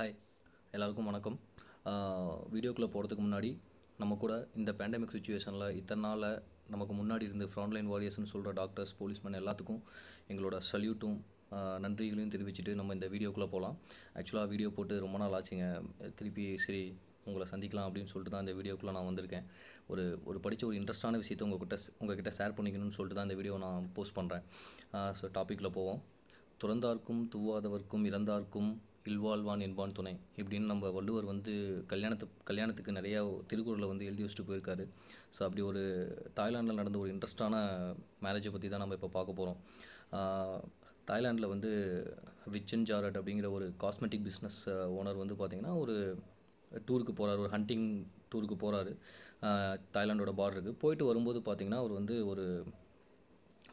hi எல்லாருக்கும் வணக்கம் வீடியோக்குள்ளே போகிறதுக்கு முன்னாடி நம்ம கூட இந்த பேண்டமிக் சுச்சுவேஷனில் இத்தனை நாளில் நமக்கு முன்னாடி இருந்து ஃப்ரான்லைன் வாரியர்ஸ்னு சொல்கிற டாக்டர்ஸ் போலீஸ்மேன் எல்லாத்துக்கும் எங்களோட சல்யூட்டும் நன்றிகளையும் தெரிவிச்சுட்டு நம்ம இந்த வீடியோக்குள்ளே போகலாம் ஆக்சுவலாக வீடியோ போட்டு ரொம்ப நாள் ஆச்சுங்க திருப்பி சரி உங்களை சந்திக்கலாம் அப்படின்னு சொல்லிட்டு தான் இந்த வீடியோக்குள்ளே நான் வந்திருக்கேன் ஒரு ஒரு படித்த ஒரு இன்ட்ரெஸ்டான விஷயத்தை உங்கள் கிட்டே ஷேர் பண்ணிக்கணும்னு சொல்லிட்டு தான் இந்த வீடியோ நான் போஸ்ட் பண்ணுறேன் ஸோ டாப்பிக்கில் போவோம் துறந்தார்க்கும் துவாதவர்க்கும் இறந்தார்க்கும் இல்வாழ்வான் என்பான் துணை இப்படின்னு நம்ம வள்ளுவர் வந்து கல்யாணத்து கல்யாணத்துக்கு நிறையா திருக்குறளை வந்து எழுதி வச்சுட்டு போயிருக்காரு ஸோ அப்படி ஒரு தாய்லாண்டில் நடந்த ஒரு இன்ட்ரெஸ்டான மேரேஜை பற்றி தான் நம்ம இப்போ பார்க்க போகிறோம் தாய்லாண்டில் வந்து விச்சன் ஜாரட் அப்படிங்கிற ஒரு காஸ்மெட்டிக் பிஸ்னஸ் ஓனர் வந்து பார்த்திங்கன்னா ஒரு டூருக்கு போகிறார் ஒரு ஹண்டிங் டூருக்கு போகிறாரு தாய்லாண்டோட பார்டருக்கு போயிட்டு வரும்போது பார்த்திங்கன்னா அவர் வந்து ஒரு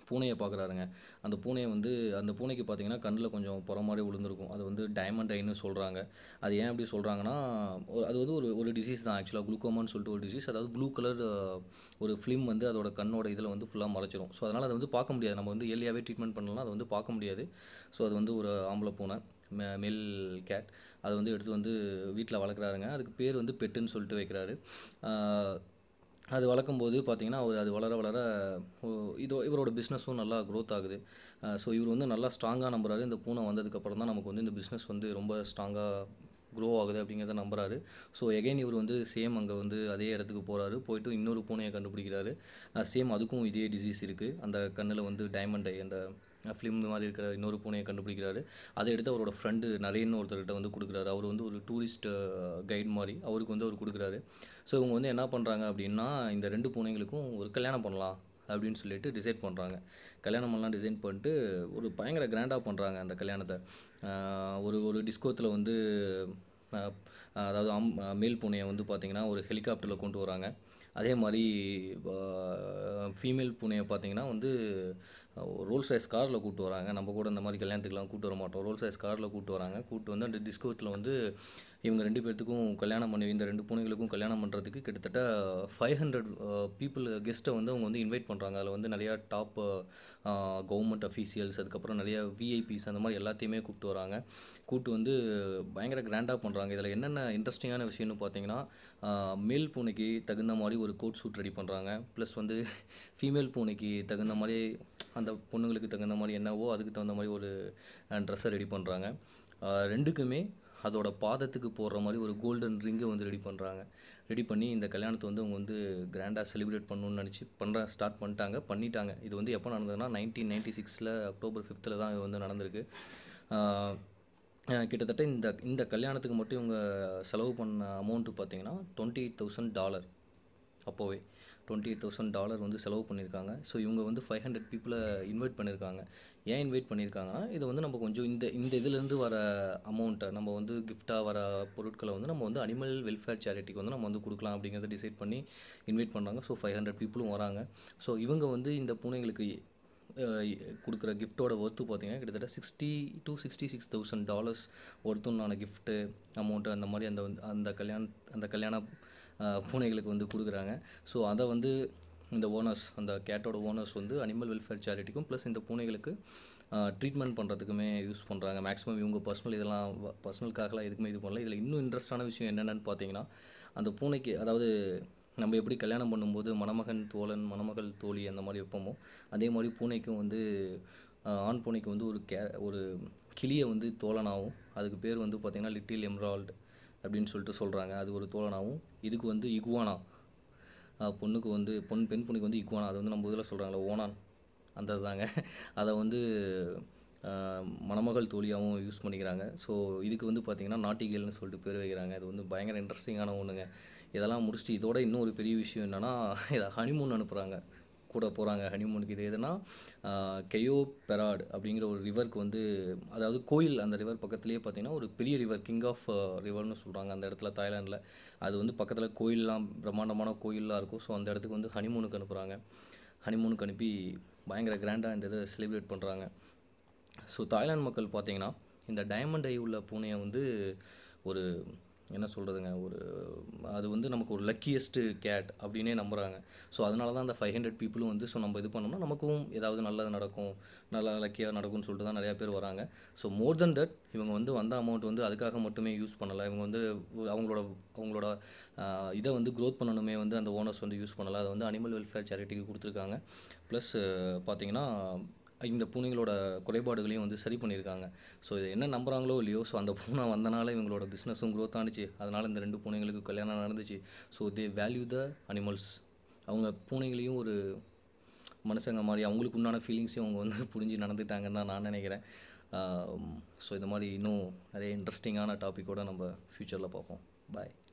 பூனையை பார்க்குறாருங்க அந்த பூனையை வந்து அந்த பூனைக்கு பார்த்தீங்கன்னா கண்ணில் கொஞ்சம் புற மாதிரி விழுந்திருக்கும் அது வந்து டைமண்ட் ஐன்னு சொல்கிறாங்க அது ஏன் அப்படி சொல்கிறாங்கன்னா அது வந்து ஒரு ஒரு டிசீஸ் தான் ஆக்சுவலாக குளுக்கோமான்னு சொல்லிட்டு ஒரு டிசீஸ் அதாவது ப்ளூ கலர் ஒரு ஃபிலிம் வந்து அதோட கண்ணோட இதில் வந்து ஃபுல்லாக மறைச்சிரும் ஸோ அதனால் அதை வந்து பார்க்க முடியாது நம்ம வந்து ஏர்லியாகவே ட்ரீட்மெண்ட் பண்ணலாம் அதை வந்து பார்க்க முடியாது ஸோ அது வந்து ஒரு ஆம்பளை பூனை மெல் கேட் அதை வந்து எடுத்து வந்து வீட்டில் வளர்க்குறாருங்க அதுக்கு பேர் வந்து பெட்டுன்னு சொல்லிட்டு வைக்கிறாரு அது வளர்க்கும் போது பார்த்திங்கன்னா அது வளர வளர இதோ இவரோட பிஸ்னஸும் நல்லா க்ரோத் ஆகுது ஸோ இவர் வந்து நல்லா ஸ்ட்ராங்காக நம்புறாரு இந்த பூனை வந்ததுக்கப்புறம் தான் நமக்கு வந்து இந்த பிஸ்னஸ் வந்து ரொம்ப ஸ்ட்ராங்காக க்ரோ ஆகுது அப்படிங்கிறத நம்புறாரு ஸோ எகைன் இவர் வந்து சேம் அங்கே வந்து அதே இடத்துக்கு போகிறாரு போயிட்டு இன்னொரு பூனையை கண்டுபிடிக்கிறாரு சேம் அதுக்கும் இதே டிசீஸ் இருக்குது அந்த கண்ணில் வந்து டைமண்ட் ஐ அந்த ஃபிலிம் மாதிரி இருக்கிற இன்னொரு பூனையை கண்டுபிடிக்கிறாரு அதை எடுத்து அவரோட ஃப்ரெண்டு நரேன்னு ஒருத்தர்கிட்ட வந்து கொடுக்குறாரு அவர் வந்து ஒரு டூரிஸ்ட் கைட் மாதிரி அவருக்கு வந்து அவர் கொடுக்குறாரு ஸோ இவங்க வந்து என்ன பண்ணுறாங்க அப்படின்னா இந்த ரெண்டு பூனைங்களுக்கும் ஒரு கல்யாணம் பண்ணலாம் அப்படின்னு சொல்லிட்டு டிசைட் பண்ணுறாங்க கல்யாணம் பண்ணலாம் டிசைன் பண்ணிட்டு ஒரு பயங்கர கிராண்டாக பண்ணுறாங்க அந்த கல்யாணத்தை ஒரு ஒரு டிஸ்கோத்தில் வந்து அதாவது அம் மேல் பூனையை வந்து பார்த்திங்கன்னா ஒரு ஹெலிகாப்டரில் கொண்டு வராங்க அதே மாதிரி ஃபீமேல் பூனையை பார்த்திங்கன்னா வந்து ரோல் சைஸ் காரில் கூப்பிட்டு வராங்க நம்ம கூட இந்த மாதிரி கல்யாணத்துக்குலாம் கூப்பிட்டு வர மாட்டோம் ரோல் சைஸ் காரில் கூப்பிட்டு வராங்க கூப்பிட்டு வந்து அந்த டிஸ்கோட்டில் வந்து இவங்க ரெண்டு பேர்த்துக்கும் கல்யாணம் பண்ணி இந்த ரெண்டு பூனைகளுக்கும் கல்யாணம் பண்ணுறதுக்கு கிட்டத்தட்ட ஃபைவ் ஹண்ட்ரட் பீப்புள் கெஸ்ட்டை வந்து அவங்க வந்து இன்வைட் பண்ணுறாங்க அதில் வந்து நிறையா டாப் கவர்மெண்ட் அஃபீஷியல்ஸ் அதுக்கப்புறம் நிறையா விஐபிஸ் அந்த மாதிரி எல்லாத்தையுமே கூப்பிட்டு வராங்க கூப்பிட்டு வந்து பயங்கர கிராண்டாக பண்ணுறாங்க இதில் என்னென்ன இன்ட்ரெஸ்டிங்கான விஷயம்னு பார்த்தீங்கன்னா மேல் uh, பூனைக்கு தகுந்த மாதிரி ஒரு கோட் சூட் ரெடி பண்ணுறாங்க ப்ளஸ் வந்து ஃபீமேல் பூனைக்கு தகுந்த மாதிரி அந்த பொண்ணுங்களுக்கு தகுந்த மாதிரி என்னவோ அதுக்கு தகுந்த மாதிரி ஒரு ட்ரெஸ்ஸை ரெடி பண்ணுறாங்க ரெண்டுக்குமே அதோட பாதத்துக்கு போடுற மாதிரி ஒரு கோல்டன் ரிங்கை வந்து ரெடி பண்ணுறாங்க ரெடி பண்ணி இந்த கல்யாணத்தை வந்து அவங்க வந்து கிராண்டாக செலிப்ரேட் பண்ணணும்னு நினச்சி பண்ணுற ஸ்டார்ட் பண்ணிட்டாங்க பண்ணிட்டாங்க இது வந்து எப்போ நடந்ததுன்னா நைன்டீன் நைன்டி சிக்ஸில் அக்டோபர் ஃபிஃப்த்தில் தான் இது வந்து நடந்திருக்கு கிட்டத்தட்ட இந்த இந்த கல்யாணத்துக்கு மட்டும் இவங்க செலவு பண்ண அமௌண்ட்டு பார்த்தீங்கன்னா டுவெண்ட்டி எயிட் தௌசண்ட் டாலர் அப்போவே டுவெண்ட்டி எயிட் தௌசண்ட் டாலர் வந்து செலவு பண்ணியிருக்காங்க ஸோ இவங்க வந்து ஃபைவ் ஹண்ட்ரட் பீப்புளை இன்வைட் பண்ணியிருக்காங்க ஏன் இன்வைட் பண்ணியிருக்காங்கன்னா இதை வந்து நம்ம கொஞ்சம் இந்த இந்த இதுலேருந்து வர அமௌண்ட்டை நம்ம வந்து கிஃப்டாக வர பொருட்களை வந்து நம்ம வந்து அனிமல் வெல்ஃபேர் சேரிட்டிக்கு வந்து நம்ம வந்து கொடுக்கலாம் அப்படிங்கிறத டிசைட் பண்ணி இன்வைட் பண்ணுறாங்க ஸோ ஃபைவ் ஹண்ட்ரட் பீப்புளும் வராங்க ஸோ இவங்க வந்து இந்த பூனைகளுக்கு கொடுக்குற கிஃப்ட்டோட ஒர்த்து பார்த்தீங்கன்னா கிட்டத்தட்ட sixty to sixty six thousand dollars ஒர்த்துன்னான கிஃப்ட்டு அமௌண்ட்டு அந்த மாதிரி அந்த அந்த கல்யாண அந்த கல்யாண பூனைகளுக்கு வந்து கொடுக்குறாங்க ஸோ அதை வந்து இந்த ஓனர்ஸ் அந்த கேட்டோட ஓனர்ஸ் வந்து அனிமல் வெல்ஃபேர் சேரிட்டிக்கும் ப்ளஸ் இந்த பூனைகளுக்கு ட்ரீட்மெண்ட் பண்ணுறதுக்குமே யூஸ் பண்ணுறாங்க மேக்ஸிமம் இவங்க பர்சனல் இதெல்லாம் பர்சனலுக்காகலாம் எதுக்குமே இது பண்ணல இதில் இன்னும் இன்ட்ரெஸ்டான விஷயம் என்னென்னு பார்த்தீங்கன்னா அந்த பூனைக்கு அதாவது நம்ம எப்படி கல்யாணம் பண்ணும்போது மணமகன் தோழன் மணமகள் தோழி அந்த மாதிரி வைப்போமோ அதே மாதிரி பூனைக்கும் வந்து ஆண் பூனைக்கு வந்து ஒரு கே ஒரு கிளியை வந்து தோழனாகவும் அதுக்கு பேர் வந்து பார்த்திங்கன்னா லிட்டில் எம்ரால்டு அப்படின்னு சொல்லிட்டு சொல்கிறாங்க அது ஒரு தோழனாகவும் இதுக்கு வந்து இக்வானா பொண்ணுக்கு வந்து பொன் பெண் பொண்ணுக்கு வந்து இக்வானா அது வந்து நம்ம இதில் சொல்கிறாங்களே ஓனான் அந்த தாங்க அதை வந்து மணமகள் தோழியாகவும் யூஸ் பண்ணிக்கிறாங்க ஸோ இதுக்கு வந்து பார்த்திங்கன்னா நாட்டிகள்னு சொல்லிட்டு பேர் வைக்கிறாங்க இது வந்து பயங்கர இன்ட்ரெஸ்டிங்கான ஒன்றுங்க இதெல்லாம் முடிச்சுட்டு இதோட இன்னும் ஒரு பெரிய விஷயம் என்னென்னா இதை ஹனிமூன் அனுப்புகிறாங்க கூட போகிறாங்க ஹனிமூனுக்கு இது எதுனா கெயோ பெராட் அப்படிங்கிற ஒரு ரிவருக்கு வந்து அதாவது கோயில் அந்த ரிவர் பக்கத்துலேயே பார்த்தீங்கன்னா ஒரு பெரிய ரிவர் கிங் ஆஃப் ரிவர்னு சொல்கிறாங்க அந்த இடத்துல தாய்லாண்டில் அது வந்து பக்கத்தில் கோயிலெலாம் பிரம்மாண்டமான கோயிலெலாம் இருக்கும் ஸோ அந்த இடத்துக்கு வந்து ஹனிமூனுக்கு அனுப்புகிறாங்க ஹனிமூனுக்கு அனுப்பி பயங்கர கிராண்டாக இந்த இதை செலிப்ரேட் பண்ணுறாங்க ஸோ தாய்லாந்து மக்கள் பார்த்திங்கன்னா இந்த டைமண்ட் ஐ உள்ள பூனையை வந்து ஒரு என்ன சொல்கிறதுங்க ஒரு அது வந்து நமக்கு ஒரு லக்கியஸ்ட்டு கேட் அப்படின்னே நம்புகிறாங்க ஸோ அதனால தான் அந்த ஃபைவ் ஹண்ட்ரட் பீப்புளும் வந்து ஸோ நம்ம இது பண்ணோம்னா நமக்கும் ஏதாவது நல்லது நடக்கும் நல்லா லக்கியாக நடக்கும்னு சொல்லிட்டு தான் நிறையா பேர் வராங்க ஸோ மோர் தென் தட் இவங்க வந்து வந்த அமௌண்ட் வந்து அதுக்காக மட்டுமே யூஸ் பண்ணலை இவங்க வந்து அவங்களோட அவங்களோட இதை வந்து க்ரோத் பண்ணணுமே வந்து அந்த ஓனர்ஸ் வந்து யூஸ் பண்ணலை அதை வந்து அனிமல் வெல்ஃபேர் சேரிட்டிக்கு கொடுத்துருக்காங்க ப்ளஸ் பார்த்தீங்கன்னா இந்த பூனைகளோட குறைபாடுகளையும் வந்து சரி பண்ணியிருக்காங்க ஸோ இதை என்ன நம்புகிறாங்களோ இல்லையோ ஸோ அந்த பூனை வந்தனால இவங்களோட பிஸ்னஸும் க்ரோத் ஆனிச்சு அதனால் இந்த ரெண்டு பூனைகளுக்கு கல்யாணம் நடந்துச்சு so they value the animals அவங்க பூனைகளையும் ஒரு மனுஷங்க மாதிரி அவங்களுக்கு உண்டான ஃபீலிங்ஸையும் அவங்க வந்து புரிஞ்சு நடந்துட்டாங்கன்னு தான் நான் நினைக்கிறேன் ஸோ இந்த மாதிரி இன்னும் நிறைய இன்ட்ரெஸ்டிங்கான டாப்பிக்கோடு நம்ம ஃப்யூச்சரில் பார்ப்போம் பாய்